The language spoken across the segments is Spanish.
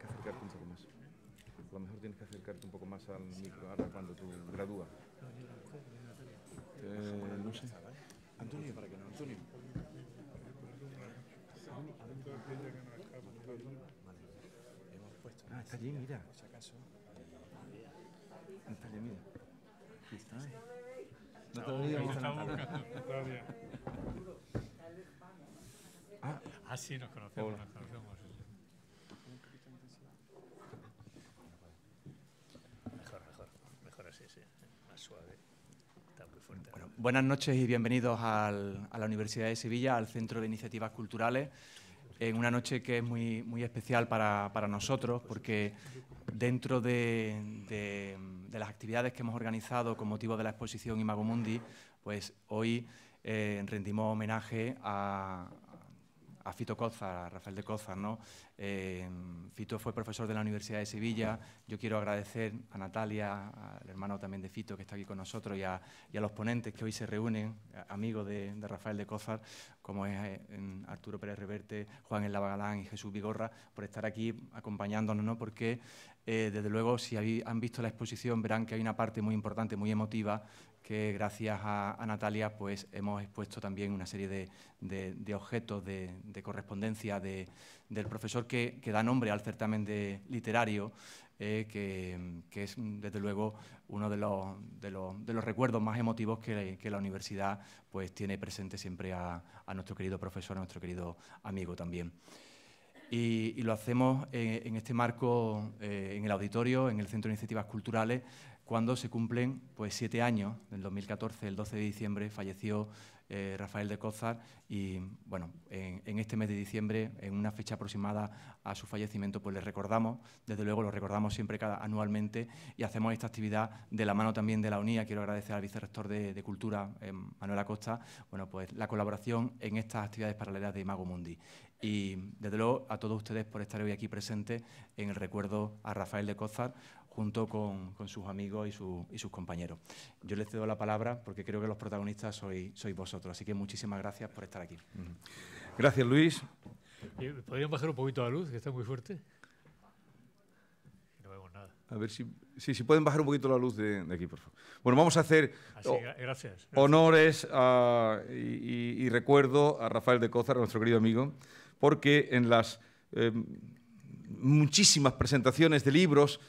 tienes que acercarte un poco más. A lo mejor tienes que acercarte un poco más al micro ahora cuando tú gradúas. Eh, no sé. Antonio, para que no, Antonio. Ah, está allí, mira. Está allí, mira. Aquí está. Eh. No te olvides. No, ah. ah, sí, nos conocemos, Hola. nos conocemos. buenas noches y bienvenidos a la Universidad de Sevilla, al Centro de Iniciativas Culturales, en una noche que es muy, muy especial para, nosotros, porque dentro de, las actividades que hemos organizado con motivo de la exposición Imago Mundi, pues hoy eh, rendimos homenaje a, Fito Coza, a Rafael de Coza, ¿no? Em, Fito fue profesor de la Universidad de Sevilla. Yo quiero agradecer a Natalia, al hermano también de Fito que está aquí con nosotros y a, los ponentes que hoy se reúnen, amigos de, Rafael de Cózar, como es eh, Arturo Pérez Reverte, Juan El Galán y Jesús Vigorra, por estar aquí acompañándonos, ¿no? porque eh, desde luego si han visto la exposición verán que hay una parte muy importante, muy emotiva, que gracias a, Natalia pues hemos expuesto también una serie de, objetos, de correspondencia, de, del profesor que, da nombre al certamen de literario, eh, que, es desde luego uno de los, recuerdos más emotivos que, la universidad pues, tiene presente siempre a, nuestro querido profesor, a nuestro querido amigo también. Y, lo hacemos eh, en este marco, eh, en el auditorio, en el Centro de Iniciativas Culturales, cuando se cumplen pues, siete años, del 2014, el 12 de diciembre, falleció eh, Rafael de Cozar y bueno, en, este mes de diciembre, en una fecha aproximada a su fallecimiento, pues le recordamos, desde luego lo recordamos siempre cada, anualmente, y hacemos esta actividad de la mano también de la UNIA. Quiero agradecer al vicerrector de, Cultura, Manuela eh, Manuel Acosta, bueno, pues la colaboración en estas actividades paralelas de Imago Mundi. Y desde luego a todos ustedes por estar hoy aquí presentes en el recuerdo a Rafael de Cozar junto con, sus amigos y, sus compañeros. Yo les cedo la palabra porque creo que los protagonistas sois, vosotros, así que muchísimas gracias por estar aquí. Gracias, Luis. Eh, ¿Podrían bajar un poquito la luz, que está muy fuerte? No vemos nada. A ver si, pueden bajar un poquito la luz de, aquí, por favor. Bueno, vamos a hacer honores y, recuerdo a Rafael de Cózar, nuestro querido amigo, porque en las em, muchísimas presentaciones de libros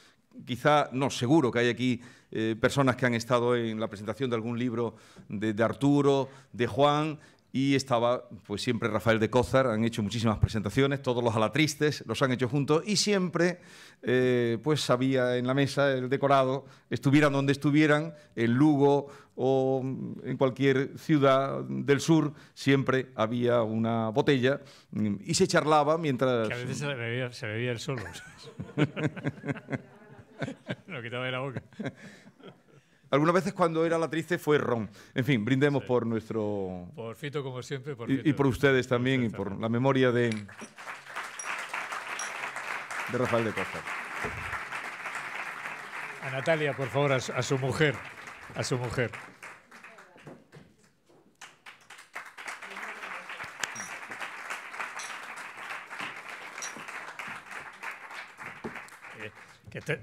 quizá, no, seguro que hay aquí eh, personas que han estado en la presentación de algún libro de, Arturo, de Juan, y estaba, pues siempre Rafael de Cózar, han hecho muchísimas presentaciones, todos los alatristes los han hecho juntos, y siempre, eh, pues había en la mesa el decorado, estuvieran donde estuvieran, en Lugo o en cualquier ciudad del sur, siempre había una botella y se charlaba mientras... a veces se bebía, el solo. Lo quitaba de la boca. Algunas veces cuando era la triste fue ron. En fin, brindemos por nuestro... Por Fito, como siempre. Y, por ustedes también, y por la memoria de, de Rafael de Costa. A Natalia, por favor, a su mujer. A su mujer.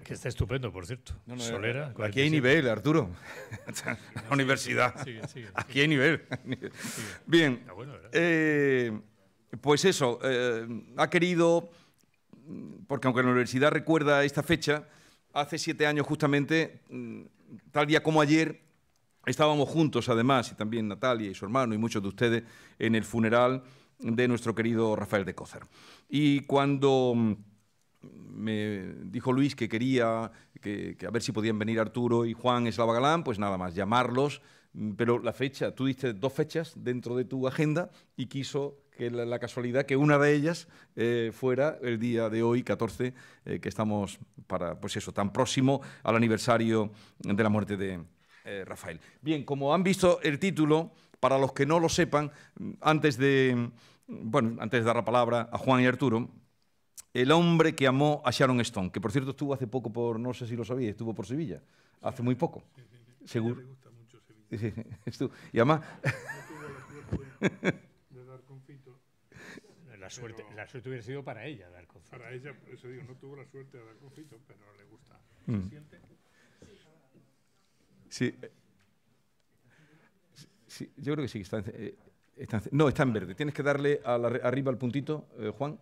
Que está, estupendo, por cierto. Solera. Aquí hay nivel, Arturo. La universidad. aquí hay nivel. Bien. Ah, eh, pues eso, eh, ha querido, porque aunque la universidad recuerda esta fecha, hace siete años justamente, mm, tal día como ayer, estábamos juntos además, y también Natalia y su hermano y muchos de ustedes, en el funeral de nuestro querido Rafael de Cócer. Y cuando mm, me dijo Luis que quería, que, a ver si podían venir Arturo y Juan Eslava Galán, pues nada más, llamarlos. Mm, pero la fecha, tú diste dos fechas dentro de tu agenda y quiso que la, casualidad que una de ellas eh, fuera el día de hoy, 14, eh, que estamos para, pues eso, tan próximo al aniversario de la muerte de eh, Rafael. Bien, como han visto el título, para los que no lo sepan, mm, antes de, mm, bueno, antes de dar la palabra a Juan y Arturo, el hombre que amó a Sharon Stone, que por cierto estuvo hace poco por, no sé si lo sabía, estuvo por Sevilla, hace muy poco. Seguro. Le gusta mucho Sevilla. y además... No de dar confito, la suerte, la suerte hubiera sido para ella dar confito. Para ella, por eso digo, no tuvo la suerte de dar confito, pero le gusta. Mm. ¿Se ¿Siente? Eh, sí. sí. Yo creo que sí, está, eh, está en, no, está en verde. Tienes que darle arriba al puntito, eh, Juan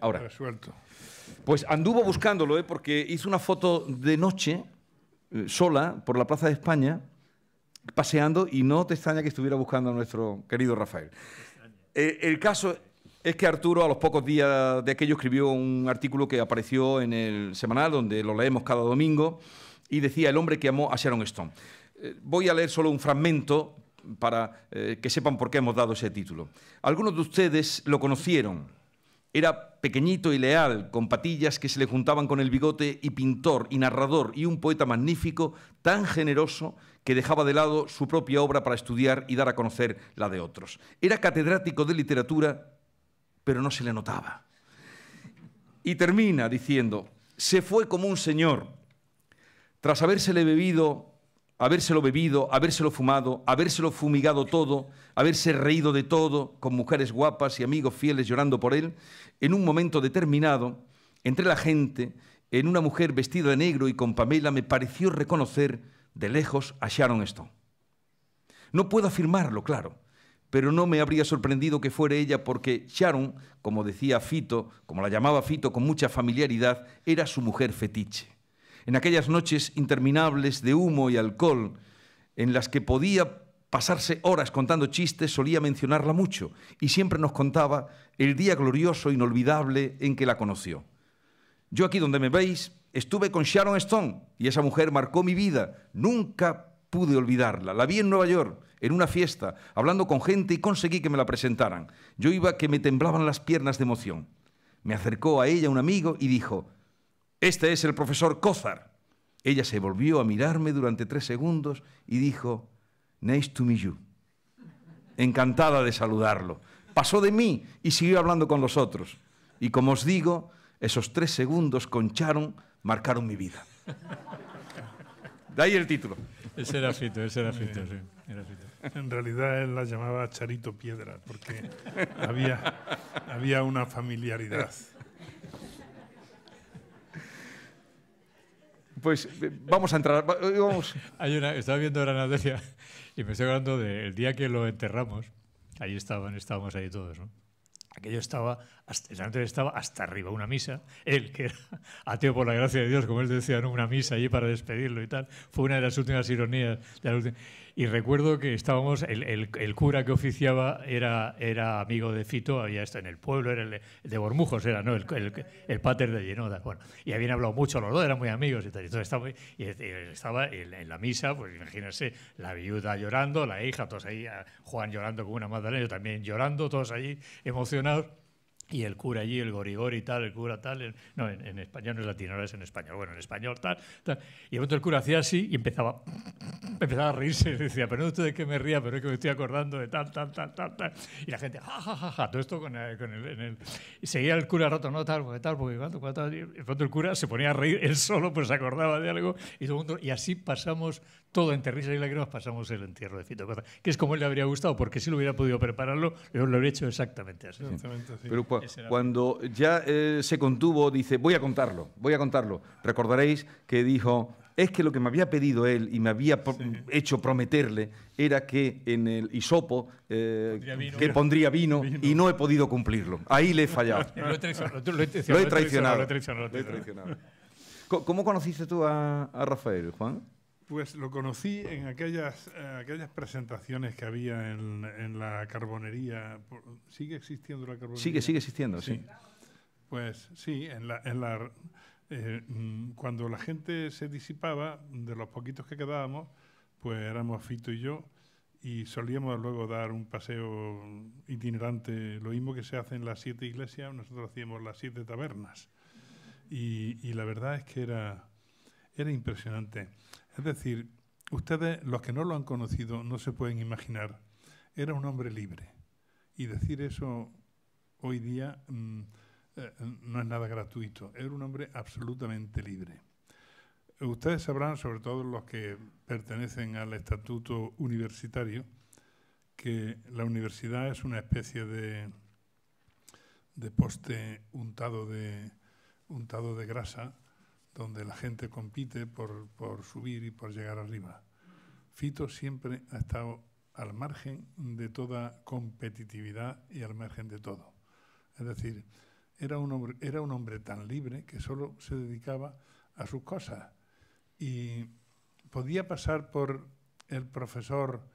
ahora. Resuelto. Pues anduvo buscándolo, ¿eh? porque hizo una foto de noche, eh, sola, por la Plaza de España, paseando, y no te extraña que estuviera buscando a nuestro querido Rafael. Eh, el caso es que Arturo, a los pocos días de aquello, escribió un artículo que apareció en el semanal, donde lo leemos cada domingo, y decía El hombre que amó a Sharon Stone. Eh, voy a leer solo un fragmento para que sepan por qué hemos dado ese título. Algunos de ustedes lo conocieron era pequeñito y leal, con patillas que se le juntaban con el bigote y pintor y narrador y un poeta magnífico, tan generoso que dejaba de lado su propia obra para estudiar y dar a conocer la de otros. Era catedrático de literatura, pero no se le notaba. Y termina diciendo, se fue como un señor, tras habérsele bebido habérselo bebido, habérselo fumado, habérselo fumigado todo, haberse reído de todo, con mujeres guapas y amigos fieles llorando por él, en un momento determinado, entre la gente, en una mujer vestida de negro y con Pamela, me pareció reconocer de lejos a Sharon Stone. No puedo afirmarlo, claro, pero no me habría sorprendido que fuera ella porque Sharon, como decía Fito, como la llamaba Fito con mucha familiaridad, era su mujer fetiche en aquellas noches interminables de humo y alcohol, en las que podía pasarse horas contando chistes, solía mencionarla mucho y siempre nos contaba el día glorioso, inolvidable en que la conoció. Yo aquí donde me veis, estuve con Sharon Stone y esa mujer marcó mi vida. Nunca pude olvidarla. La vi en Nueva York, en una fiesta, hablando con gente y conseguí que me la presentaran. Yo iba que me temblaban las piernas de emoción. Me acercó a ella un amigo y dijo, este es el profesor cózar. Ella se volvió a mirarme durante tres segundos y dijo, Nice to meet you. Encantada de saludarlo. Pasó de mí y siguió hablando con los otros. Y como os digo, esos tres segundos con Charon marcaron mi vida. De ahí el título. Ese era Fito, ese sí. En realidad él la llamaba Charito Piedra, porque había una familiaridad. Pues eh, vamos a entrar. Eh, una, estaba viendo la y me estoy hablando del día que lo enterramos. Ahí estaban, estábamos ahí todos, ¿no? Aquello estaba, hasta, estaba hasta arriba, una misa. Él, que era ateo por la gracia de Dios, como él decía, una misa allí para despedirlo y tal. Fue una de las últimas ironías. De la y recuerdo que estábamos, el, cura que oficiaba era, era amigo de Fito, había estado en el pueblo, era el, de Bormujos, era, ¿no? El, pater de Llenoda. Bueno, y habían hablado mucho los dos, eran muy amigos y tal. Entonces estaba, y estaba en, la misa, pues imagínense, la viuda llorando, la hija, todos ahí, Juan llorando con una madre, también llorando, todos allí emocionados y el cura allí, el gorigor y tal, el cura tal, no, en, español no es latino, ahora es en español, bueno, en español tal, tal. Y de pronto el cura hacía así y empezaba, empezaba a reírse, decía, pero no usted de qué me ría, pero es que me estoy acordando de tal, tal, tal, tal, tal. Y la gente, ja, ja, ja, ja, todo esto con eh, el, Y seguía el cura roto, no tal, porque tal, porque cuánto, cuánto, de pronto el cura se ponía a reír, él solo pues se acordaba de algo, y todo y así pasamos todo entre risas y lágrimas pasamos el entierro de Fito que es como él le habría gustado, porque si lo hubiera podido prepararlo, lo habría hecho exactamente así. Exactamente Pero cuando ya eh, se contuvo, dice, voy a contarlo, voy a contarlo. Recordaréis que dijo, es que lo que me había pedido él y me había hecho prometerle era que en el isopo eh, que pondría vino, y no he podido cumplirlo. Ahí le he fallado. lo, he traicionado, ¿Cómo conociste tú a Rafael, Juan? Pues lo conocí en aquellas, eh, aquellas presentaciones que había en, la carbonería. ¿Sigue existiendo la carbonería? Sigue, sigue existiendo, sí. Pues sí, en eh, mm, cuando la gente se disipaba, de los poquitos que quedábamos, pues éramos Fito y yo, y solíamos luego dar un paseo itinerante, lo mismo que se hace en las siete iglesias, nosotros hacíamos las siete tabernas. Y, la verdad es que era, era impresionante. Es decir, ustedes, los que no lo han conocido, no se pueden imaginar. Era un hombre libre. Y decir eso hoy día mm, eh, no es nada gratuito. Era un hombre absolutamente libre. Ustedes sabrán, sobre todo los que pertenecen al estatuto universitario, que la universidad es una especie de, poste untado de grasa donde la gente compite por, subir y por llegar arriba. Fito siempre ha estado al margen de toda competitividad y al margen de todo. Es decir, era un hombre, era un hombre tan libre que solo se dedicaba a sus cosas y podía pasar por el profesor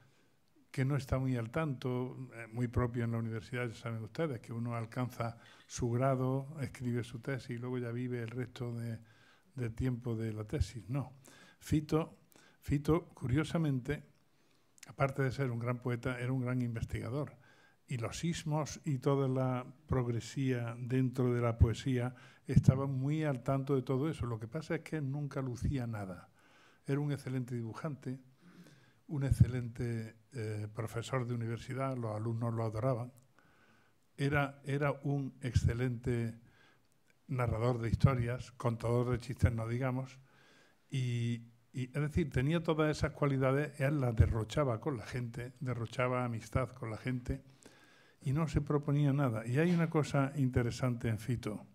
que no está muy al tanto, eh, muy propio en la universidad, ya saben ustedes, que uno alcanza su grado, escribe su tesis y luego ya vive el resto de, de tiempo de la tesis, no. Fito, Fito, curiosamente, aparte de ser un gran poeta, era un gran investigador. Y los sismos y toda la progresía dentro de la poesía estaban muy al tanto de todo eso. Lo que pasa es que nunca lucía nada. Era un excelente dibujante, un excelente eh, profesor de universidad, los alumnos lo adoraban. Era, era un excelente narrador de historias, contador de chistes, no digamos, y, es decir, tenía todas esas cualidades, él las derrochaba con la gente, derrochaba amistad con la gente y no se proponía nada. Y hay una cosa interesante en Fito.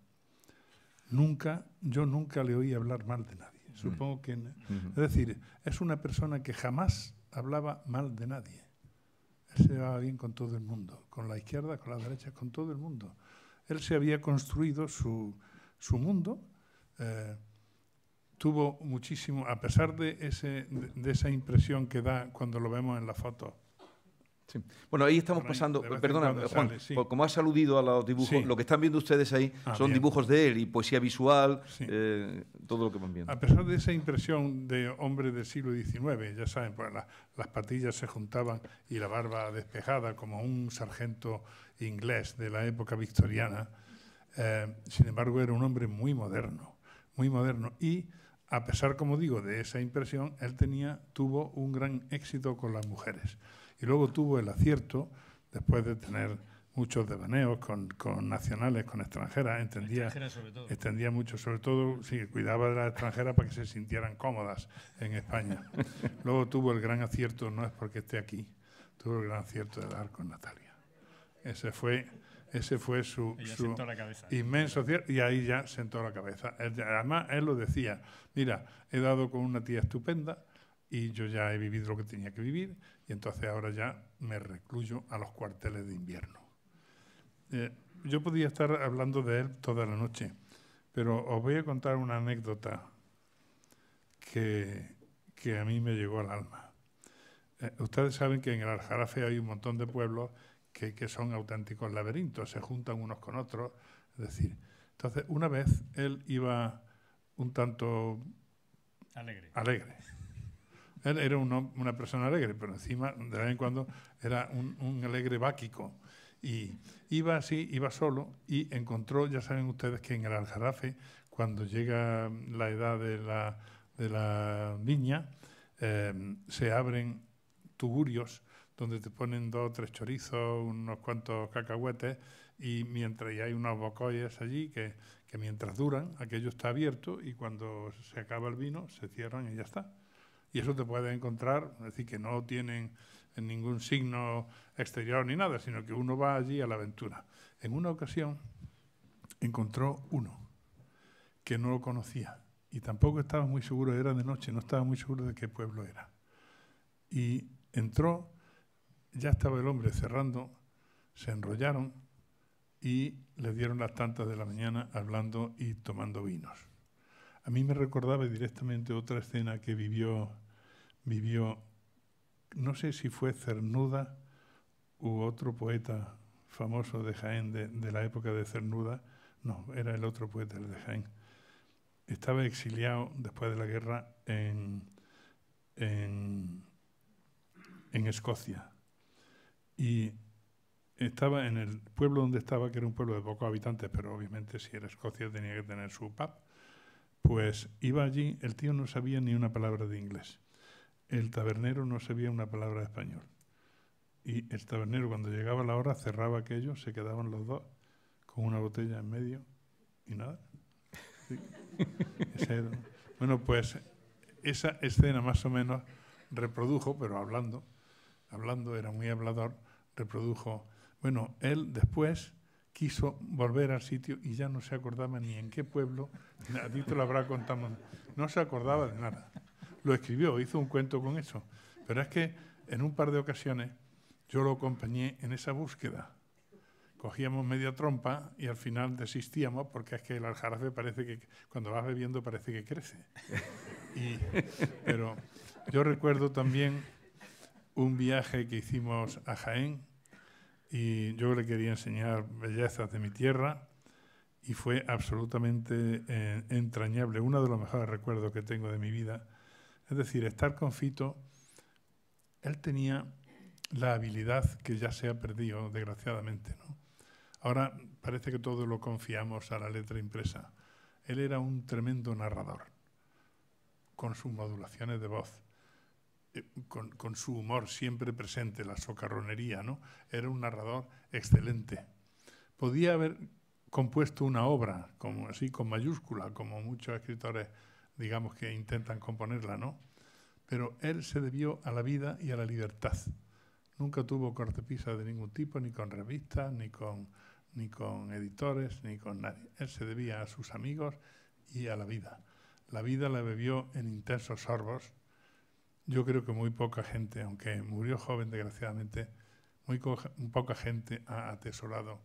Nunca, yo nunca le oí hablar mal de nadie. Mm. Supongo que. Mm-hmm. Es decir, es una persona que jamás hablaba mal de nadie. se llevaba bien con todo el mundo, con la izquierda, con la derecha, con todo el mundo. Él se había construido su, mundo, eh, tuvo muchísimo, a pesar de, ese, de, esa impresión que da cuando lo vemos en la foto, bueno, ahí estamos pasando, perdona, Juan, como has aludido a los dibujos, lo que están viendo ustedes ahí ah, son dibujos de él y poesía visual, eh, todo lo que van viendo. A pesar de esa impresión de hombre del siglo XIX, ya saben, pues, las patillas se juntaban y la barba despejada como un sargento inglés de la época victoriana, eh, sin embargo era un hombre muy moderno, muy moderno y a pesar, como digo, de esa impresión, él tenía, tuvo un gran éxito con las mujeres. Y luego tuvo el acierto, después de tener muchos devaneos con, nacionales, con extranjeras, entendía, extendía mucho, sobre todo, sí, cuidaba de las extranjeras para que se sintieran cómodas en España. luego tuvo el gran acierto, no es porque esté aquí, tuvo el gran acierto de dar con Natalia. Ese fue ese fue su, inmenso acierto y ahí ya sentó la cabeza. Además, él lo decía, mira, he dado con una tía estupenda, y yo ya he vivido lo que tenía que vivir y entonces ahora ya me recluyo a los cuarteles de invierno. Eh, yo podía estar hablando de él toda la noche, pero os voy a contar una anécdota que, a mí me llegó al alma. Eh, ustedes saben que en el Aljarafe hay un montón de pueblos que, que son auténticos laberintos, se juntan unos con otros. Es decir, entonces una vez él iba un tanto alegre era una persona alegre, pero encima de vez en cuando era un, alegre báquico. Y iba así, iba solo y encontró, ya saben ustedes que en el Aljarafe, cuando llega la edad de la, niña, em, se abren tugurios donde te ponen dos o tres chorizos, unos cuantos cacahuetes y mientras hay unos bocoyes allí que, que mientras duran, aquello está abierto y cuando se acaba el vino se cierran y ya está y eso te puede encontrar, es decir, que no tienen ningún signo exterior ni nada, sino que uno va allí a la aventura. En una ocasión encontró uno que no lo conocía y tampoco estaba muy seguro, era de noche, no estaba muy seguro de qué pueblo era. Y entró, ya estaba el hombre cerrando, se enrollaron y le dieron las tantas de la mañana hablando y tomando vinos a mí me recordaba directamente otra escena que vivió, vivió no sé si fue Cernuda u otro poeta famoso de Jaén de, la época de Cernuda, no, era el otro poeta, de Jaén. Estaba exiliado después de la guerra en, en Escocia y estaba en el pueblo donde estaba, que era un pueblo de pocos habitantes, pero obviamente si era Escocia tenía que tener su pub pues iba allí, el tío no sabía ni una palabra de inglés, el tabernero no sabía una palabra de español. Y el tabernero cuando llegaba la hora cerraba aquello, se quedaban los dos con una botella en medio y nada. bueno, pues esa escena más o menos reprodujo, pero hablando, hablando, era muy hablador, reprodujo. Bueno, él después quiso volver al sitio y ya no se acordaba ni en qué pueblo, nadie te lo habrá contado, no se acordaba de nada. Lo escribió, hizo un cuento con eso. Pero es que en un par de ocasiones yo lo acompañé en esa búsqueda. Cogíamos media trompa y al final desistíamos porque es que el aljarafe parece que cuando vas bebiendo parece que crece. pero yo recuerdo también un viaje que hicimos a Jaén y yo le quería enseñar bellezas de mi tierra y fue absolutamente eh, entrañable, uno de los mejores recuerdos que tengo de mi vida. Es decir, estar con Fito, él tenía la habilidad que ya se ha perdido, desgraciadamente. Ahora parece que todo lo confiamos a la letra impresa. Él era un tremendo narrador, con sus modulaciones de voz eh, con, su humor siempre presente, la socarronería, ¿no? Era un narrador excelente. Podía haber compuesto una obra, como así, con mayúscula, como muchos escritores, digamos, que intentan componerla, ¿no? Pero él se debió a la vida y a la libertad. Nunca tuvo cortepisa de ningún tipo, ni con revistas, ni con, ni con editores, ni con nadie. Él se debía a sus amigos y a la vida. La vida la bebió en intensos sorbos yo creo que muy poca gente, aunque murió joven desgraciadamente, muy poca gente ha atesorado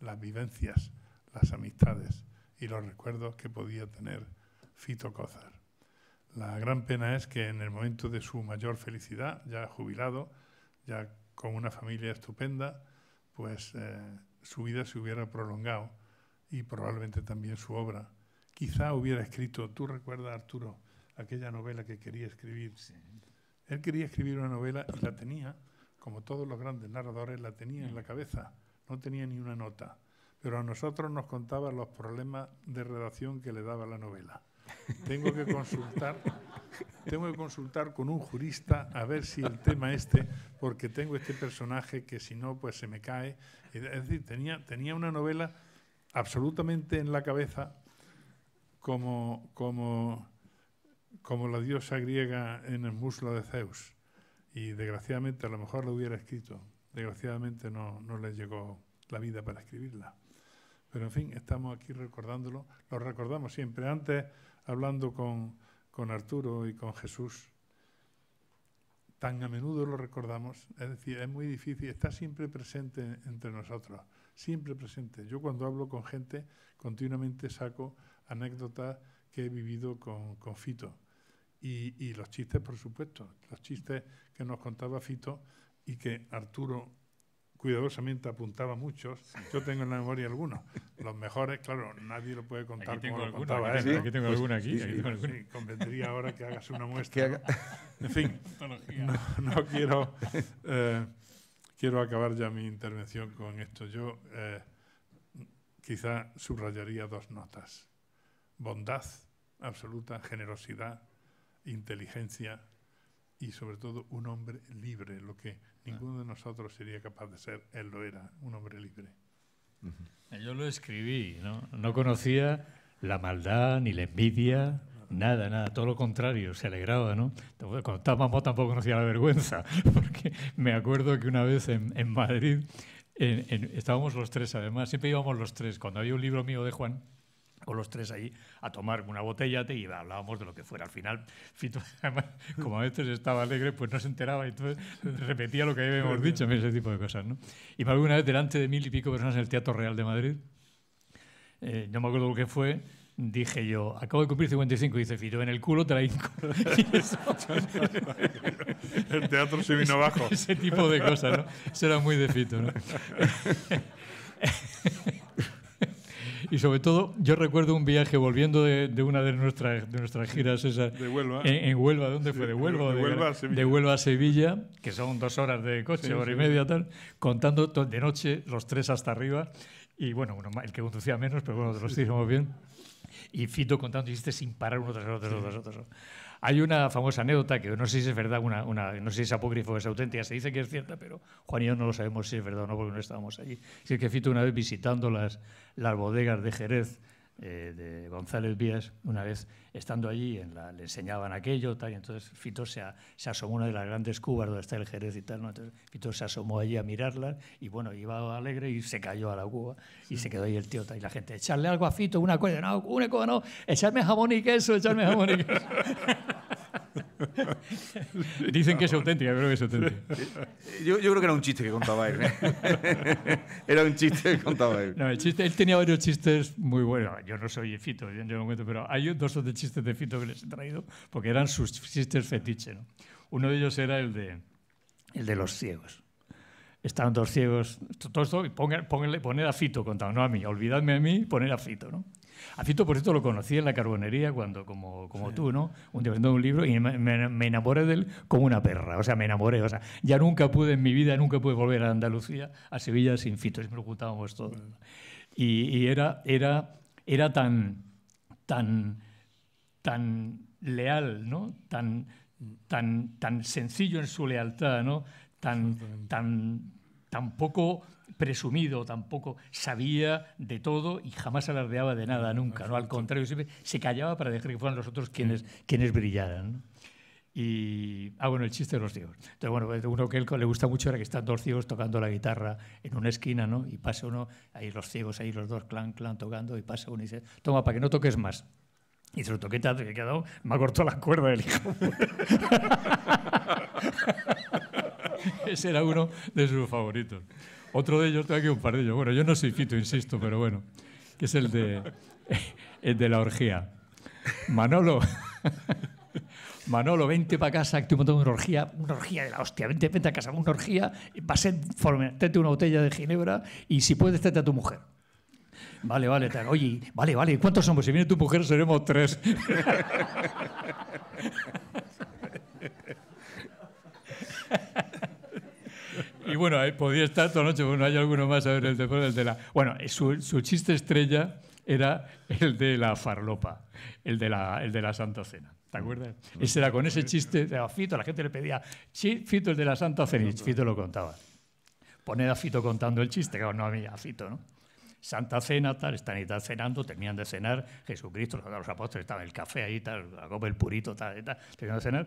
las vivencias, las amistades y los recuerdos que podía tener Fito Cózar. La gran pena es que en el momento de su mayor felicidad, ya jubilado, ya con una familia estupenda, pues eh, su vida se hubiera prolongado y probablemente también su obra. Quizá hubiera escrito, tú recuerdas, Arturo, aquella novela que quería escribir. Él quería escribir una novela y la tenía, como todos los grandes narradores, la tenía en la cabeza, no tenía ni una nota. Pero a nosotros nos contaba los problemas de redacción que le daba la novela. Tengo que consultar, tengo que consultar con un jurista a ver si el tema este, porque tengo este personaje que si no, pues se me cae. Es decir, tenía, tenía una novela absolutamente en la cabeza como, como como la diosa griega en el muslo de Zeus. Y desgraciadamente a lo mejor lo hubiera escrito. Desgraciadamente no, no le llegó la vida para escribirla. Pero en fin, estamos aquí recordándolo. Lo recordamos siempre. Antes, hablando con, con Arturo y con Jesús, tan a menudo lo recordamos. Es decir, es muy difícil. Está siempre presente entre nosotros. Siempre presente. Yo cuando hablo con gente, continuamente saco anécdotas que he vivido con, con Fito y, los chistes, por supuesto, los chistes que nos contaba Fito y que Arturo cuidadosamente apuntaba muchos. Yo tengo en la memoria algunos. Los mejores, claro, nadie lo puede contar como aquí, aquí tengo alguna aquí. tengo alguna. convendría ahora que hagas una muestra. En fin, no, quiero... Eh, quiero acabar ya mi intervención con esto. Yo eh, quizá subrayaría dos notas. Bondad absoluta, generosidad inteligencia y sobre todo un hombre libre, lo que ninguno de nosotros sería capaz de ser, él lo era, un hombre libre. Yo lo escribí, ¿no? No conocía la maldad, ni la envidia, nada, nada, todo lo contrario, se alegraba, ¿no? Cuando estaba tampoco conocía la vergüenza, porque me acuerdo que una vez en, Madrid estábamos los tres, además, siempre íbamos los tres, cuando había un libro mío de Juan, o los tres ahí, a tomar una botella y hablábamos de lo que fuera. Al final, Fito, como a veces estaba alegre, pues no se enteraba y entonces repetía lo que habíamos dicho, ese tipo de cosas. ¿no? Y para alguna vez delante de mil y pico personas en el Teatro Real de Madrid, eh, no me acuerdo lo que fue, dije yo, acabo de cumplir 55, dice Fito, en el culo te la el teatro se vino abajo. Ese, tipo de cosas, ¿no? Eso era muy de Fito, ¿no? Y sobre todo, yo recuerdo un viaje volviendo de, una de nuestras, de nuestras giras esa De Huelva. En, Huelva, ¿dónde fue? De Huelva. De, Huelva a Sevilla. De Huelva a Sevilla, que son dos horas de coche, hora y media, tal, contando de noche los tres hasta arriba. Y bueno, el que conducía menos, pero bueno, los hicimos bien. Y Fito contando, y hiciste sin parar uno tras otro, tras otro, otro. Hay una famosa anécdota que no sé si es verdad, una, no sé si es apócrifo o es auténtica, se dice que es cierta, pero Juan y yo no lo sabemos si es verdad o no porque no estábamos allí. Si es que Fito una vez visitando las, las bodegas de Jerez, eh, de González Vías, una vez estando allí, le enseñaban aquello, tal, y entonces Fito se, a, se, asomó una de las grandes cubas donde está el Jerez y tal, ¿no? entonces Fito se asomó allí a mirarla y bueno, iba alegre y se cayó a la cuba y se quedó ahí el tío, y la gente, echarle algo a Fito, una cuerda no, una cosa no, echarme jamón y queso, echarme jamón y queso. Dicen que es auténtica, creo que es auténtica. Yo, creo que era un chiste que contaba él. ¿eh? era un chiste que contaba él. No, el chiste, él tenía varios chistes muy buenos. Yo no soy Fito, yo no cuento, pero hay dos o tres chistes de Fito que les he traído porque eran sus chistes fetiche. ¿no? Uno de ellos era el de, el de los ciegos estaban dos ciegos, todo poned, a Fito contado, no a mí, olvidadme a mí poner a Fito, ¿no? A Fito, por cierto, lo conocí en la carbonería cuando, como, como tú, ¿no? Un día vendó un libro y me, enamoré de él como una perra. O sea, me enamoré. O sea, ya nunca pude en mi vida, nunca pude volver a Andalucía, a Sevilla sin Fito. Siempre lo todo. Y, era, era, era tan, tan, tan leal, ¿no? Tan, tan, tan sencillo en su lealtad, ¿no? Tan, tan, tan poco presumido, tampoco sabía de todo y jamás alardeaba de nada mm, nunca, ¿no? Al contrario, siempre se callaba para dejar que fueran los otros mm. quienes, quienes brillaran. Y, ah, bueno, el chiste de los ciegos. Entonces, bueno, pues, uno que él le gusta mucho era que están dos ciegos tocando la guitarra en una esquina, ¿no? Y pasa uno, ahí los ciegos, ahí los dos, clan, clan, tocando, y pasa uno y dice, toma, para que no toques más. Y se lo toqué tanto que he quedado, me ha cortado la cuerda del hijo. Ese era uno de sus favoritos. Otro de ellos, tengo aquí un par de ellos. Bueno, yo no soy fito, insisto, pero bueno, que es el de, la orgía. Manolo. Manolo, vente para casa, que te una orgía, una orgía de la hostia, vente, vente a casa, una orgía, vas a tete una botella de ginebra y si puedes, tete a tu mujer. Vale, vale, oye, vale, vale, ¿cuántos somos? Si viene tu mujer, seremos tres. y bueno, podía estar toda la noche, bueno, hay alguno más, a ver, el de, el de la... Bueno, eh, su, su chiste estrella era el de la farlopa, el de la, el de la Santa Cena. ¿Te acuerdas? Y mm. será con ese chiste de afito, ah, la gente le pedía, sí, el de la Santa Cena, y Fito lo contaba. Poner afito contando el chiste, que no a mí, Afito, ¿no? Santa Cena, tal, están y tal cenando, terminan de cenar, Jesucristo, los apóstoles, estaban el café ahí, tal, la copa, el purito, tal, y tal, terminan de cenar,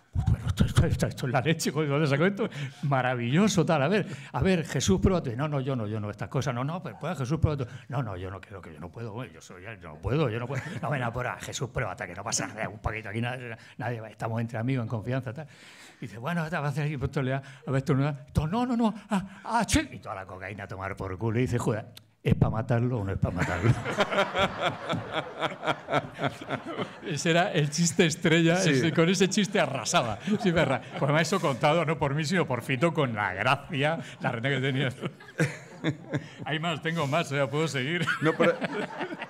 Bueno, esto, es la leche, ¿dónde sacó esto? Maravilloso, tal. A ver, a ver, Jesús, pruébate. No, no, yo no, yo no, estas cosas, no, no, pues pues Jesús, prueba, No, no, yo no creo que yo no puedo, yo soy, yo no puedo, yo no puedo. No, venga, por Jesús, hasta que no pasa nada, un poquito aquí, nadie, estamos entre amigos, en confianza, tal. Y dice, bueno, a hacer aquí, pues, le a ver, esto no, no, no, no, ah, ah, che. Y toda la cocaína a tomar por culo. Y dice, joder, ¿Es para matarlo o no es para matarlo? ese era el chiste estrella, con ese chiste arrasaba. Sí, verdad. Pues eso contado no por mí, sino por Fito, con la gracia, la renta que tenía. Hay más, tengo más, ya puedo seguir.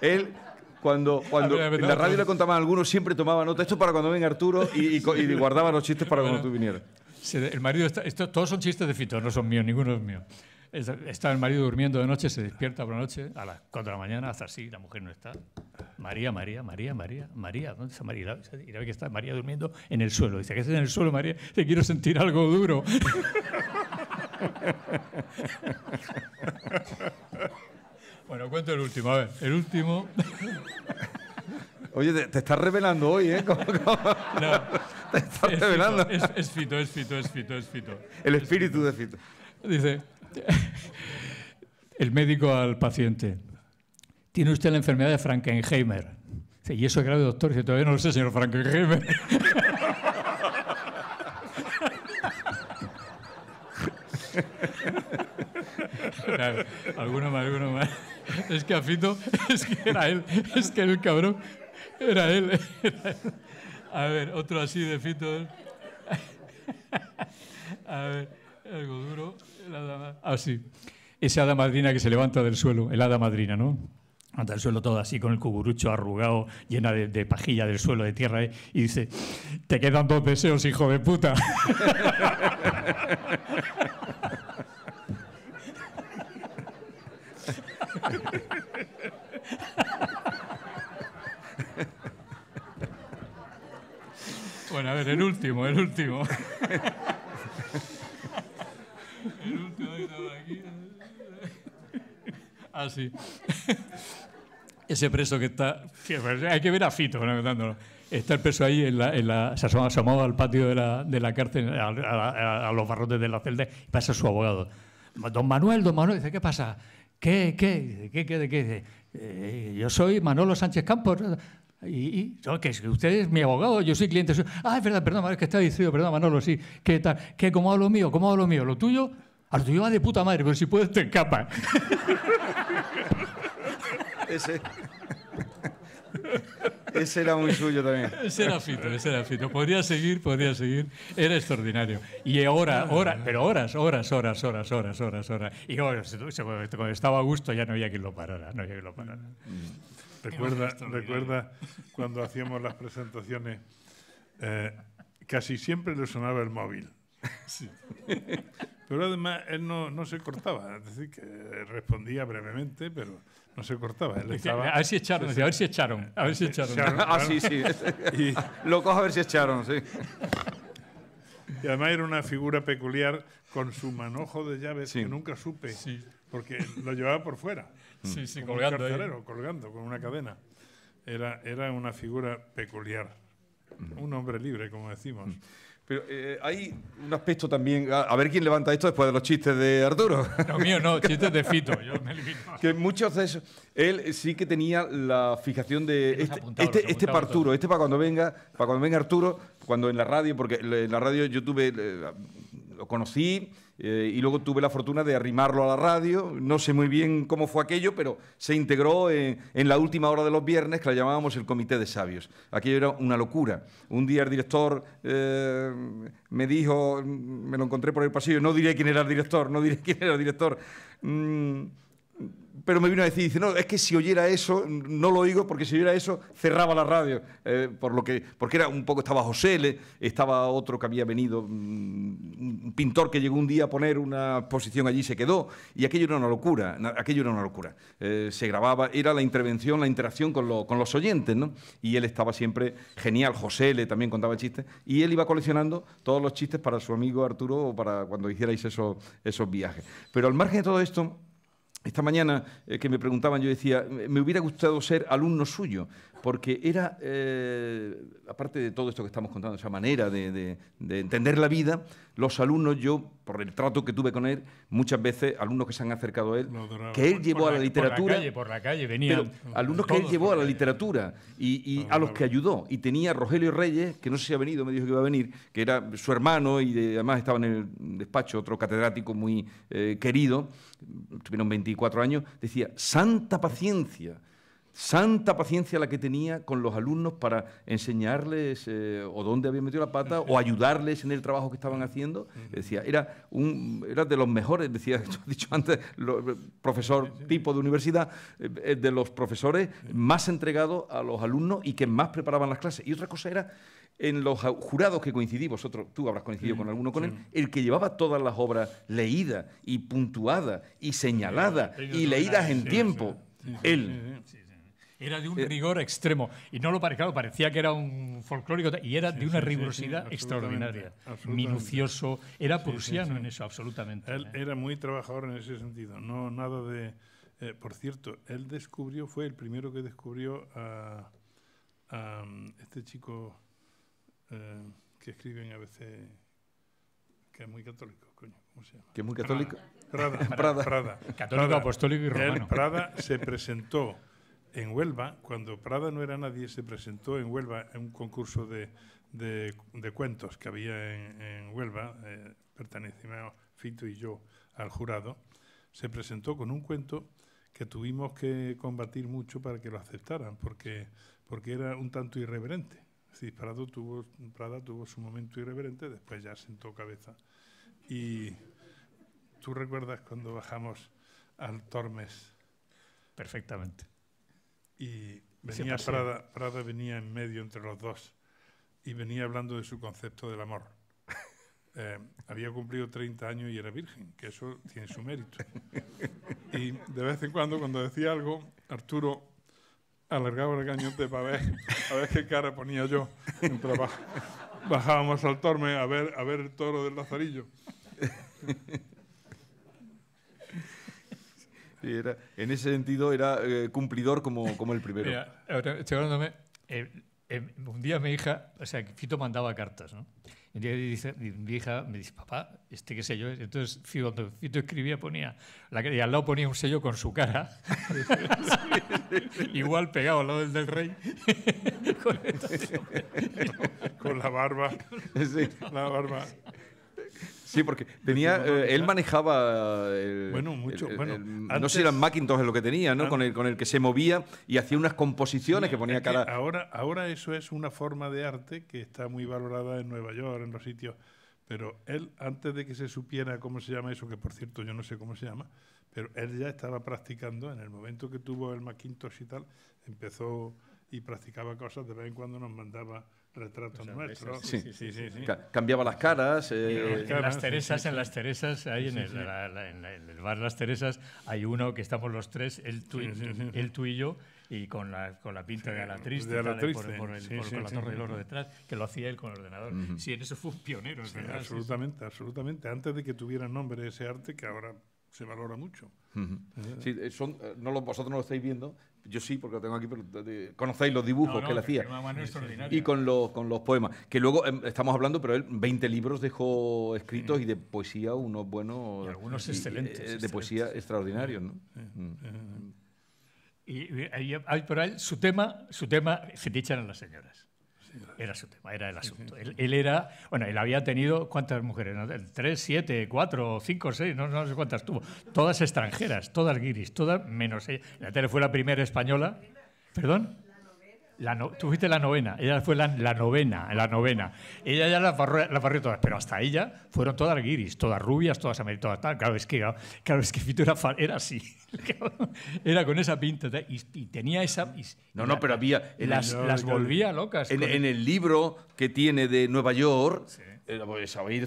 él, cuando, cuando en la radio le contaban a algunos, siempre tomaba nota. Esto para cuando venga Arturo y, guardaba los chistes para cuando tú vinieras. El marido, esto, todos son chistes de Fito, no son míos, ninguno es mío. Está el marido durmiendo de noche, se despierta por la noche, a las 4 de la mañana, hasta así, la mujer no está. María, María, María, María, María, ¿dónde está María? Y la ve que está María durmiendo en el suelo. Dice, ¿qué haces en el suelo, María? Te quiero sentir algo duro. bueno, cuento el último, a ver, el último. Oye, te, estás revelando hoy, ¿eh? No, te estás revelando. es, fito, es fito, es fito, es fito. El espíritu de fito. Dice, el médico al paciente, tiene usted la enfermedad de Frankenheimer. ¿y eso es grave, doctor? Dice, todavía no lo sé, señor Frankenheimer. alguno más, alguno más. Es que Afito, es que era él, es que el cabrón, él. Era él. A ver, otro así de Fito. A ver, algo duro. Así. Ah, sí. Esa hada madrina que se levanta del suelo, el hada madrina, ¿no? Levanta el suelo todo así, con el cuburucho arrugado, llena de, pajilla del suelo, de tierra, ¿eh? y dice, te quedan dos deseos, hijo de puta. Bueno, a ver, el último, el último. sí. Ese preso que está. Hay que ver a Fito, Está el preso ahí, en la, se asomaba, al patio de la, de la cárcel, a, los barrotes de la celda, y pasa su abogado. Don Manuel, don Manuel, dice, ¿qué pasa? ¿Qué, qué, qué, qué, eh, yo soy Manolo Sánchez Campos. Y, y que usted es mi abogado, yo soy cliente suyo. Ah, es verdad, perdón, es que está diciendo perdón, Manolo, sí. ¿Qué tal? ¿Qué, ¿Cómo lo mío? ¿Cómo lo mío? ¿Lo tuyo? Arturo, iba de puta madre, pero si puedes te encapa. Ese. era muy suyo también. Ese era fito, ese era fito. Podría seguir, podría seguir. Era extraordinario. Y ahora, horas, pero horas, horas, horas, horas, horas, horas, horas. Y cuando estaba a gusto ya no había quien lo parara, no había quien lo parara. Mm. Recuerda, recuerda cuando hacíamos las presentaciones, eh, casi siempre le sonaba el móvil. Pero además él no, no, se cortaba, es decir, que respondía brevemente, pero no se cortaba. Él estaba, a ver si echaron, a ver si echaron, ah, sí, sí. Y, Lo cojo a ver si echaron, sí. Y además era una figura peculiar con su manojo de llaves que nunca supe, porque lo llevaba por fuera. Sí, colgando. Un colgando con una cadena. Era, era una figura peculiar. Un hombre libre, como decimos. Pero eh, hay un aspecto también. A, ver quién levanta esto después de los chistes de Arturo. No, mío no, chistes de Fito. Yo me Que muchos de ellos, Él sí que tenía la fijación de. Este, este, este para Arturo, este para cuando venga, para cuando venga Arturo, cuando en la radio, porque en la radio yo tuve. Lo conocí eh, y luego tuve la fortuna de arrimarlo a la radio. No sé muy bien cómo fue aquello, pero se integró eh, en, la última hora de los viernes, que la llamábamos el Comité de Sabios. Aquello era una locura. Un día el director eh, me dijo, me lo encontré por el pasillo, no diré quién era el director, no diré quién era el director. Mm, pero me vino a decir, dice, no, es que si oyera eso, no lo oigo, porque si oyera eso, cerraba la radio, eh, por lo que, porque era un poco, estaba José, L, estaba otro que había venido, mm, un pintor que llegó un día a poner una exposición allí y se quedó, y aquello era una locura, aquello era una locura. Eh, se grababa, era la intervención, la interacción con, con los oyentes, ¿no? Y él estaba siempre genial, José L también contaba chistes, y él iba coleccionando todos los chistes para su amigo Arturo o para cuando hicierais esos, esos viajes. Pero al margen de todo esto, esta mañana eh, que me preguntaban, yo decía, me hubiera gustado ser alumno suyo, porque era, eh, aparte de todo esto que estamos contando, esa manera de, entender la vida, los alumnos, yo, por el trato que tuve con él, muchas veces alumnos que se han acercado a él, que él llevó a la, literatura. Por la calle, por alumnos que él llevó a la literatura y, ah, a los que ayudó. Y tenía Rogelio Reyes, que no sé si ha venido, me dijo que iba a venir, que era su hermano y eh, además estaba en el despacho, otro catedrático muy eh, querido, tuvieron 24 años, decía, santa paciencia santa paciencia la que tenía con los alumnos para enseñarles eh, o dónde había metido la pata o ayudarles en el trabajo que estaban haciendo. Decía, era, un, era de los mejores, decía, he dicho antes, eh, profesor tipo de universidad, eh, de los profesores más entregados a los alumnos y que más preparaban las clases. Y otra cosa era en los jurados que coincidí, vosotros, tú habrás coincidido con alguno con él, el que llevaba todas las obras leídas y puntuadas y señaladas y leídas en tiempo, él. Era de un rigor extremo. Y no lo parecía, parecía que era un folclórico. Y era de una rigurosidad extraordinaria. Minucioso. Era prusiano en eso, absolutamente. Él ¿eh? era muy trabajador en ese sentido. No nada de. Eh, por cierto, él descubrió, fue el primero que descubrió a, mm, este chico eh, que escribe en ABC, que es muy católico, coño, ¿cómo se llama? Que es muy católico. Prada. Prada. Prada. Católico, apostólico y romano. Prada se presentó en Huelva, cuando Prada no era nadie, se presentó en Huelva en un concurso de, cuentos que había en, Huelva, eh, pertenecíamos Fito y yo al jurado, se presentó con un cuento que tuvimos que combatir mucho para que lo aceptaran, porque, porque era un tanto irreverente. tuvo, Prada tuvo su momento irreverente, después ya sentó cabeza. Y tú recuerdas cuando bajamos al Tormes. Perfectamente y venía Prada, Prada venía en medio entre los dos y venía hablando de su concepto del amor. Eh, había cumplido 30 años y era virgen, que eso tiene su mérito. Y de vez en cuando, cuando decía algo, Arturo alargaba el gañote para ver, a ver qué cara ponía yo. bajábamos al torme a ver, a ver el toro del lazarillo. en ese sentido era eh, cumplidor como, el primero. Mira, ahora, eh, eh, un día mi hija, o sea, Fito mandaba cartas, ¿no? un día dice, mi hija me dice, papá, este qué sello yo, Entonces, Fito, cuando Fito escribía, ponía, la, y al lado ponía un sello con su cara, igual pegado al lado del rey, con, la barba. La barba. Sí, porque tenía, eh, él manejaba. bueno, mucho. no sé si eran Macintosh lo que tenía, ¿no? con, el, con el que se movía y hacía unas composiciones que ponía cada... ahora, ahora eso es una forma de arte que está muy valorada en Nueva York, en los sitios. Pero él, antes de que se supiera cómo se llama eso, que por cierto yo no sé cómo se llama, pero él ya estaba practicando, en el momento que tuvo el Macintosh y tal, empezó y practicaba cosas, de vez en cuando nos mandaba ¿Retrato nuestro? Sí, sí, sí, Cambiaba las caras. En las Teresas, en las Teresas, ahí en el, bar Las Teresas, hay uno que estamos los tres, él, tú, tú y yo, y con la, con la pinta de la triste, de la triste. por, el, la torre del oro detrás, que lo hacía él con el ordenador. Sí, en eso fue un pionero, Absolutamente, absolutamente. Antes de que tuviera nombre ese arte que ahora se valora mucho. Eh. Eh, son, eh, no lo, vosotros no lo estáis viendo, yo sí, porque lo tengo aquí, eh, conocéis los dibujos que él hacía. Y con los, con los poemas. Que luego em, estamos hablando, pero él 20 libros dejó escritos y de poesía unos buenos. algunos eh, excelentes. de poesía extraordinarios, ¿no? Mm. Y, eh, pero su tema, su tema, se a las señoras. Era su tema, era el asunto. Él, era, bueno, él había tenido, ¿cuántas mujeres? Tres, siete, cuatro, cinco, seis, no, no sé cuántas tuvo. Todas extranjeras, todas guiris, todas menos ella. La tele fue la primera española. ¿Perdón? tú fuiste la novena, ella fue la, novena, la novena. Ella ya las barrió, la barrió, todas, pero hasta ella fueron todas guiris, todas rubias, todas americanas, tal. Claro, es que, claro, es que Fito era, era así, era con esa pinta y, tenía esa... no, no, pero había... Las, las, volvía locas. En, el libro que tiene de Nueva York, sí. Eh,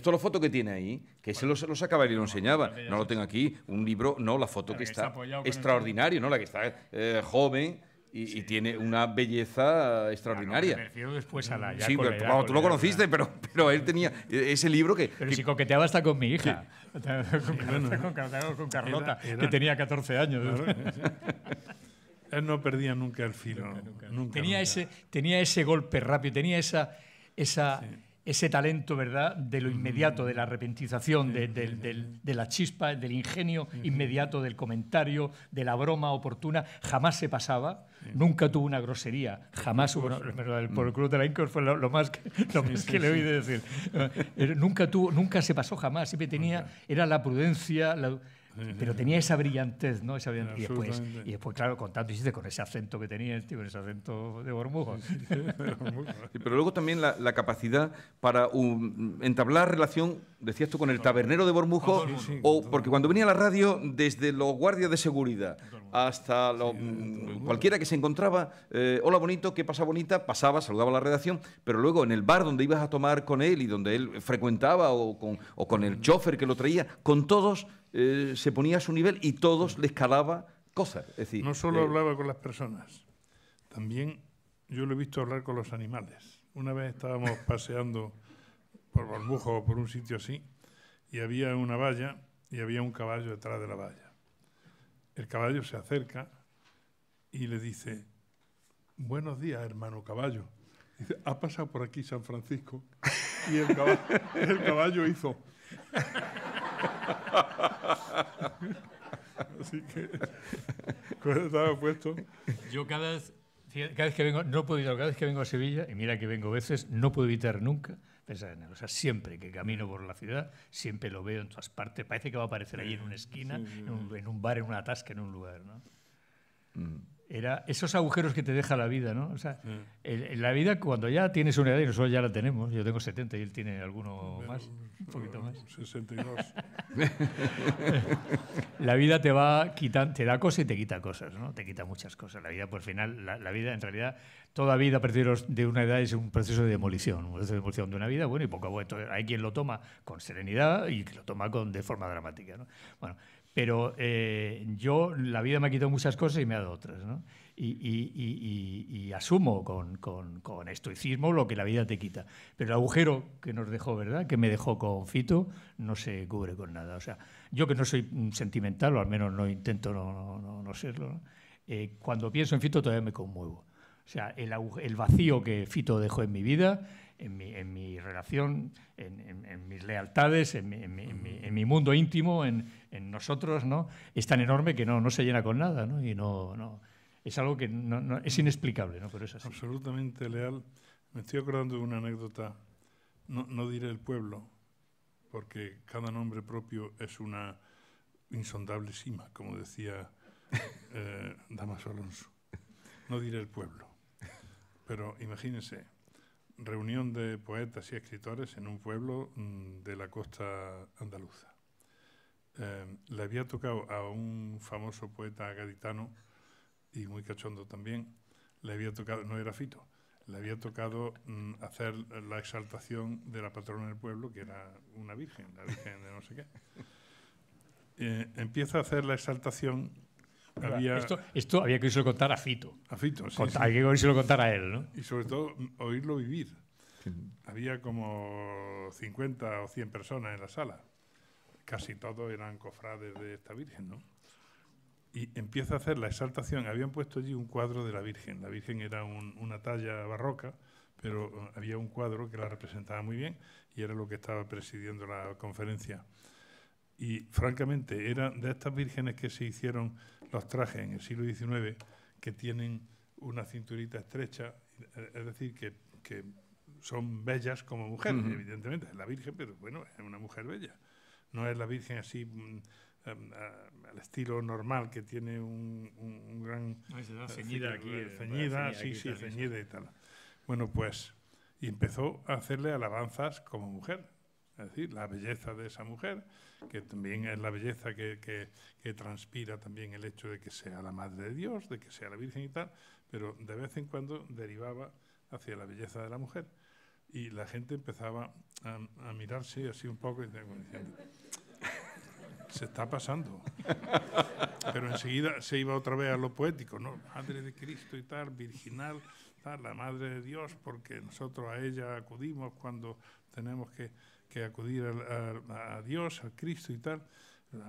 todas las fotos que tiene ahí? Que se los sacaba y lo enseñaba. No lo tengo aquí, un libro, no, la foto que, está, extraordinaria, extraordinario, ¿no? La que está eh, joven y, tiene una belleza extraordinaria. me refiero después a la. sí, tú lo conociste, pero, pero él tenía ese libro que. Pero que, si coqueteaba hasta con mi hija. Con, Carlota, que tenía 14 años. él no perdía nunca el filo. Nunca, tenía, Ese, tenía ese golpe rápido, tenía esa. esa ese talento, ¿verdad?, de lo inmediato, de la arrepentización, de, la chispa, del ingenio inmediato, del comentario, de la broma oportuna, jamás se pasaba, nunca tuvo una grosería, jamás hubo... por el mm. Club de la Incor fue lo, más que, le oí decir. Eh, nunca, tuvo, nunca se pasó jamás, siempre tenía... Era la prudencia... La, pero tenía esa brillantez, ¿no? Esa brillantez. Y, después, y después, claro, contando hiciste con ese acento que tenía el tío, con ese acento de Bormujo. pero luego también la, capacidad para um, entablar relación, decías tú, con el tabernero de Bormujo, o porque cuando venía a la radio, desde los guardias de seguridad hasta mm, cualquiera que se encontraba, eh, hola bonito, qué pasa bonita, pasaba, saludaba a la redacción, pero luego en el bar donde ibas a tomar con él y donde él frecuentaba o con, o con el chofer que lo traía, con todos eh, se ponía a su nivel y todos le escalaba cosas. Es decir, no solo eh, hablaba con las personas, también yo lo he visto hablar con los animales. Una vez estábamos paseando por Borbuja o por un sitio así y había una valla y había un caballo detrás de la valla. El caballo se acerca y le dice, buenos días, hermano caballo. Dice, ha pasado por aquí San Francisco. Y el caballo hizo. Así que, estaba puesto? Yo cada vez, cada vez que vengo, no puedo evitar, cada vez que vengo a Sevilla, y mira que vengo veces, no puedo evitar nunca pensar en él. O sea, siempre que camino por la ciudad, siempre lo veo en todas partes. Parece que va a aparecer ahí en una esquina, En, un, bar, en una tasca, en un lugar, ¿no? Mm era esos agujeros que te deja la vida, ¿no? O sea, la vida cuando ya tienes una edad, y nosotros ya la tenemos, yo tengo 70 y él tiene alguno más, un poquito más. 62. la vida te va quitando, te da cosas y te quita cosas, ¿no? Te quita muchas cosas. La vida, por final, la, vida en realidad, toda vida a partir de una edad es un proceso de demolición, un proceso de demolición de una vida, bueno, y poco a poco. hay quien lo toma con serenidad y que lo toma con, de forma dramática, ¿no? Bueno, pero eh, yo, la vida me ha quitado muchas cosas y me ha dado otras, ¿no? Y, asumo con, estoicismo lo que la vida te quita. Pero el agujero que nos dejó, ¿verdad? Que me dejó con Fito, no se cubre con nada. O sea, yo que no soy sentimental, o al menos no intento no, serlo, eh, cuando pienso en Fito todavía me conmuevo. O sea, el, el vacío que Fito dejó en mi vida en mi, relación, en, mis lealtades, en mi, mundo íntimo, en, nosotros, ¿no? Es tan enorme que no, no se llena con nada, ¿no? Y no, es algo que no, es inexplicable, ¿no? Pero es Absolutamente leal. Me estoy acordando de una anécdota, no, no diré el pueblo, porque cada nombre propio es una insondable sima, como decía eh, Damaso Alonso. No diré el pueblo. Pero imagínense, reunión de poetas y escritores en un pueblo mm, de la costa andaluza. Em, le había tocado a un famoso poeta gaditano y muy cachondo también, le había tocado, no era Fito, le había tocado mm, hacer la exaltación de la patrona del pueblo, que era una virgen, la virgen de no sé qué. Eh, empieza a hacer la exaltación esto, había que oírselo contar a Fito. A Fito, sí, que contar a él, ¿no? Y sobre todo, oírlo vivir. Había como 50 o 100 personas en la sala. Casi todos eran cofrades de esta Virgen, ¿no? Y empieza a hacer la exaltación. Habían puesto allí un cuadro de la Virgen. La Virgen era una talla barroca, pero eh, había un cuadro que la representaba muy bien y era lo que estaba presidiendo la conferencia. Y francamente, era de estas vírgenes que se hicieron los trajes en el siglo XIX que tienen una cinturita estrecha, es decir, que, son bellas como mujeres, evidentemente. Es la Virgen, pero bueno, es una mujer bella. No es la Virgen así mm, em, eh, al estilo normal que tiene un, gran... Eh, ceñida aquí. Eh, ceñida, sí, sí, ceñida y tal. Bueno, pues y empezó a hacerle alabanzas como mujer. Es decir, la belleza de esa mujer, que también es la belleza que, transpira también el hecho de que sea la Madre de Dios, de que sea la Virgen y tal, pero de vez en cuando derivaba hacia la belleza de la mujer. Y la gente empezaba a, mirarse así un poco y diciendo, se está pasando. Pero enseguida se iba otra vez a lo poético, ¿no? Madre de Cristo y tal, virginal, la Madre de Dios, porque nosotros a ella acudimos cuando tenemos que que acudir a, Dios, al Cristo y tal,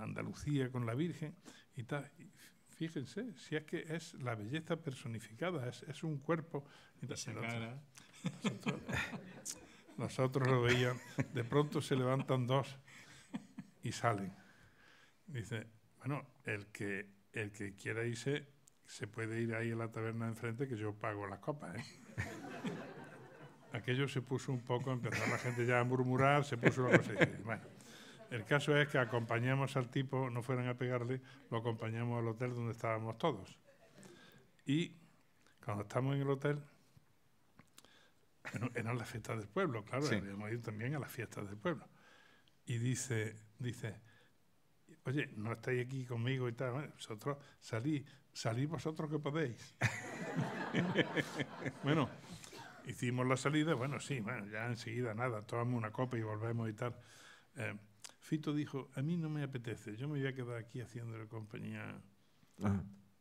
Andalucía con la Virgen y tal. fíjense, si es que es la belleza personificada, es, un cuerpo. Y Esa Nosotros, lo veíamos, de pronto se levantan dos y salen. Dice, bueno, el que, el que quiera irse se puede ir ahí a la taberna de enfrente que yo pago las copas. ¿eh? aquello se puso un poco, empezó la gente ya a murmurar, se puso una cosa Bueno, el caso es que acompañamos al tipo, no fueran a pegarle, lo acompañamos al hotel donde estábamos todos. Y cuando estamos en el hotel, bueno, eran las fiestas del pueblo, claro, habíamos ido también a las fiestas del pueblo. Y dice, dice, oye, no estáis aquí conmigo y tal, eh, vosotros salí, salí vosotros que podéis. bueno, hicimos la salida, bueno, sí, bueno, ya enseguida nada, tomamos una copa y volvemos y tal. Eh, Fito dijo, a mí no me apetece, yo me voy a quedar aquí haciendo la compañía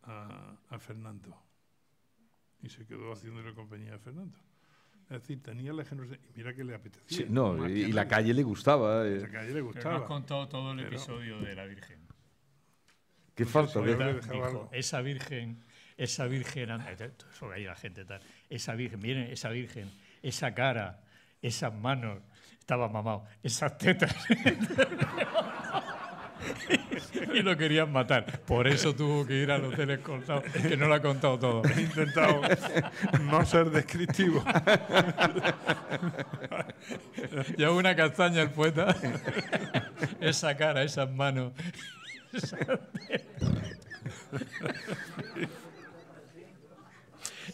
a, Fernando. Y se quedó haciendo la compañía a Fernando. Es decir, tenía la generosidad. mira que le apetecía. Sí, no, y, la calle le gustaba. La eh. calle le gustaba. Pero nos contó todo el episodio de la Virgen. ¿Qué pues falta? Dijo, esa Virgen esa virgen, sobre la gente tal, esa virgen, miren, esa virgen, esa cara, esas manos, estaba mamado, esas tetas. y lo querían matar. Por eso tuvo que ir al hotel escoltado, que no lo ha contado todo. He intentado no ser descriptivo. ya una castaña el poeta. Esa cara, esas manos.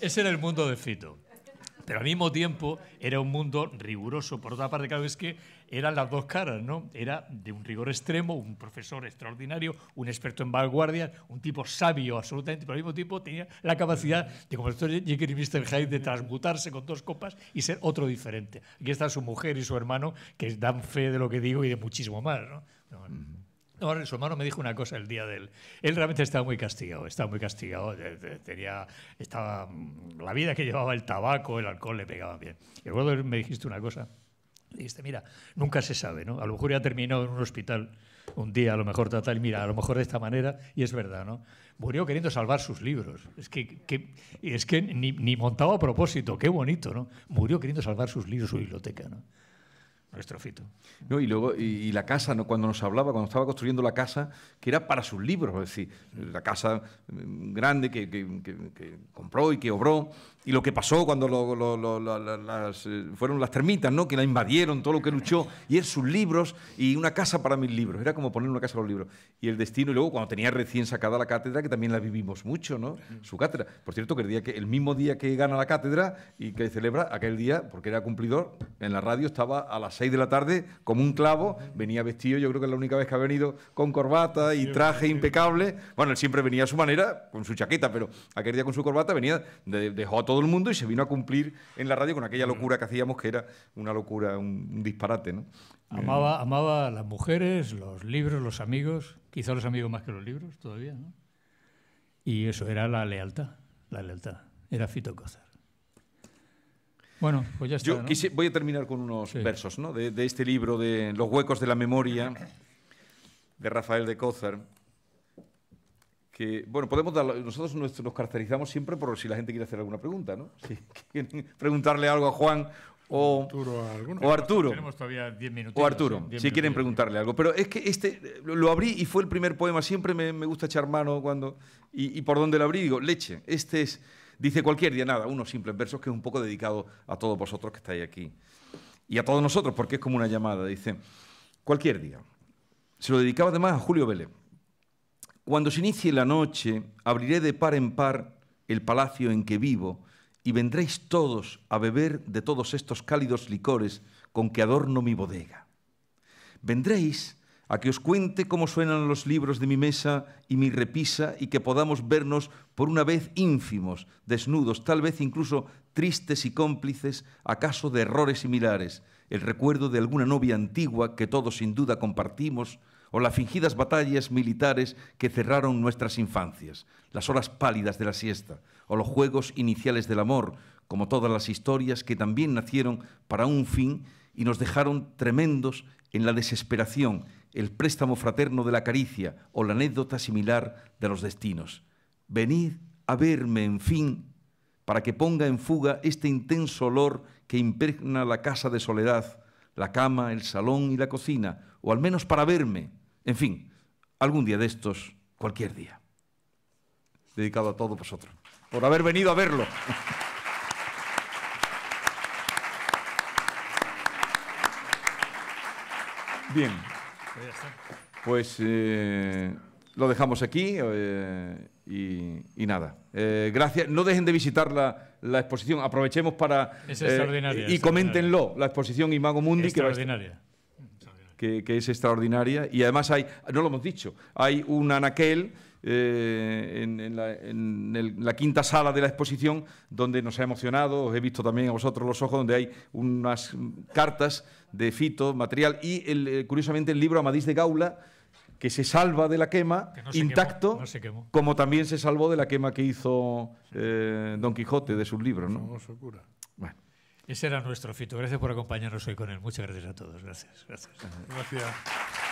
Ese era el mundo de Fito. Pero al mismo tiempo era un mundo riguroso. Por otra parte, claro, es que eran las dos caras, ¿no? Era de un rigor extremo, un profesor extraordinario, un experto en vanguardia, un tipo sabio absolutamente, pero al mismo tiempo tenía la capacidad de, como el doctor Jekyll y Mr. Hyde, de transmutarse con dos copas y ser otro diferente. Aquí está su mujer y su hermano, que dan fe de lo que digo y de muchísimo más, ¿no? no Ahora su hermano me dijo una cosa el día de él. Él realmente estaba muy castigado, estaba muy castigado. Tenía, estaba, mm, la vida que llevaba el tabaco, el alcohol le pegaba bien. Y luego me dijiste una cosa. Dijiste, mira, nunca se sabe, ¿no? A lo mejor ya terminó en un hospital un día, a lo mejor tal, mira, a lo mejor de esta manera, y es verdad, ¿no? Murió queriendo salvar sus libros. Es que, es que ni, ni montaba a propósito, qué bonito, ¿no? Murió queriendo salvar sus libros, su biblioteca, ¿no? No, y luego, y, la casa, ¿no? cuando nos hablaba, cuando estaba construyendo la casa, que era para sus libros, es decir, la casa mm, grande que, que compró y que obró, y lo que pasó cuando las, eh, fueron las termitas, ¿no? que la invadieron, todo lo que luchó, y es sus libros y una casa para mis libros, era como poner una casa para los libros. Y el destino, y luego cuando tenía recién sacada la cátedra, que también la vivimos mucho, ¿no? su cátedra. Por cierto, que el, que, el mismo día que gana la cátedra y que celebra, aquel día, porque era cumplidor, en la radio estaba a las 6 de la tarde como un clavo, venía vestido, yo creo que es la única vez que ha venido con corbata y traje impecable. Bueno, él siempre venía a su manera, con su chaqueta, pero aquel día con su corbata venía de, de todo el mundo y se vino a cumplir en la radio con aquella locura que hacíamos, que era una locura, un, disparate. ¿no? Eh. Amaba, amaba a las mujeres, los libros, los amigos, quizá los amigos más que los libros todavía. ¿no? Y eso era la lealtad, la lealtad. Era Fito Cózar. Bueno, pues ya está. Yo voy a terminar con unos versos ¿no? de, de, este libro de Los huecos de la memoria de Rafael de Cózar bueno, podemos nosotros nos, caracterizamos siempre por si la gente quiere hacer alguna pregunta, ¿no? Si quieren preguntarle algo a Juan o Arturo. O Arturo. Tenemos todavía minutos. O Arturo, si quieren preguntarle algo. Pero es que este lo abrí y fue el primer poema. Siempre me, gusta echar mano cuando. Y, por dónde lo abrí, digo, leche. Este es. Dice cualquier día nada, unos simples versos que es un poco dedicado a todos vosotros que estáis aquí. Y a todos nosotros, porque es como una llamada. Dice, cualquier día. Se lo dedicaba además a Julio Vélez cuando se inicie la noche, abriré de par en par el palacio en que vivo, y vendréis todos a beber de todos estos cálidos licores con que adorno mi bodega. Vendréis a que os cuente cómo suenan los libros de mi mesa y mi repisa y que podamos vernos por una vez ínfimos, desnudos, tal vez incluso tristes y cómplices, acaso de errores similares, el recuerdo de alguna novia antigua que todos sin duda compartimos, o las fingidas batallas militares que cerraron nuestras infancias, las horas pálidas de la siesta, o los juegos iniciales del amor, como todas las historias que también nacieron para un fin y nos dejaron tremendos en la desesperación, el préstamo fraterno de la caricia o la anécdota similar de los destinos. Venid a verme, en fin, para que ponga en fuga este intenso olor que impregna la casa de soledad, la cama, el salón y la cocina, o al menos para verme, en fin, algún día de estos, cualquier día. Dedicado a todos vosotros, por haber venido a verlo. Bien, pues, pues eh, lo dejamos aquí eh, y, nada. Eh, gracias. No dejen de visitar la, exposición. Aprovechemos para... Es y coméntenlo, la exposición Imago Mundi. Extraordinaria. Que que, es extraordinaria. Y además hay, no lo hemos dicho, hay un anaquel eh, en, la, quinta sala de la exposición, donde nos ha emocionado, os he visto también a vosotros los ojos, donde hay unas cartas de Fito, material, y el, eh, curiosamente el libro Amadís de Gaula, que se salva de la quema intacto, como también se salvó de la quema que hizo eh, Don Quijote de sus libros. ¿no? Ese era nuestro fito. Gracias por acompañarnos hoy con él. Muchas gracias a todos. Gracias. Gracias. gracias.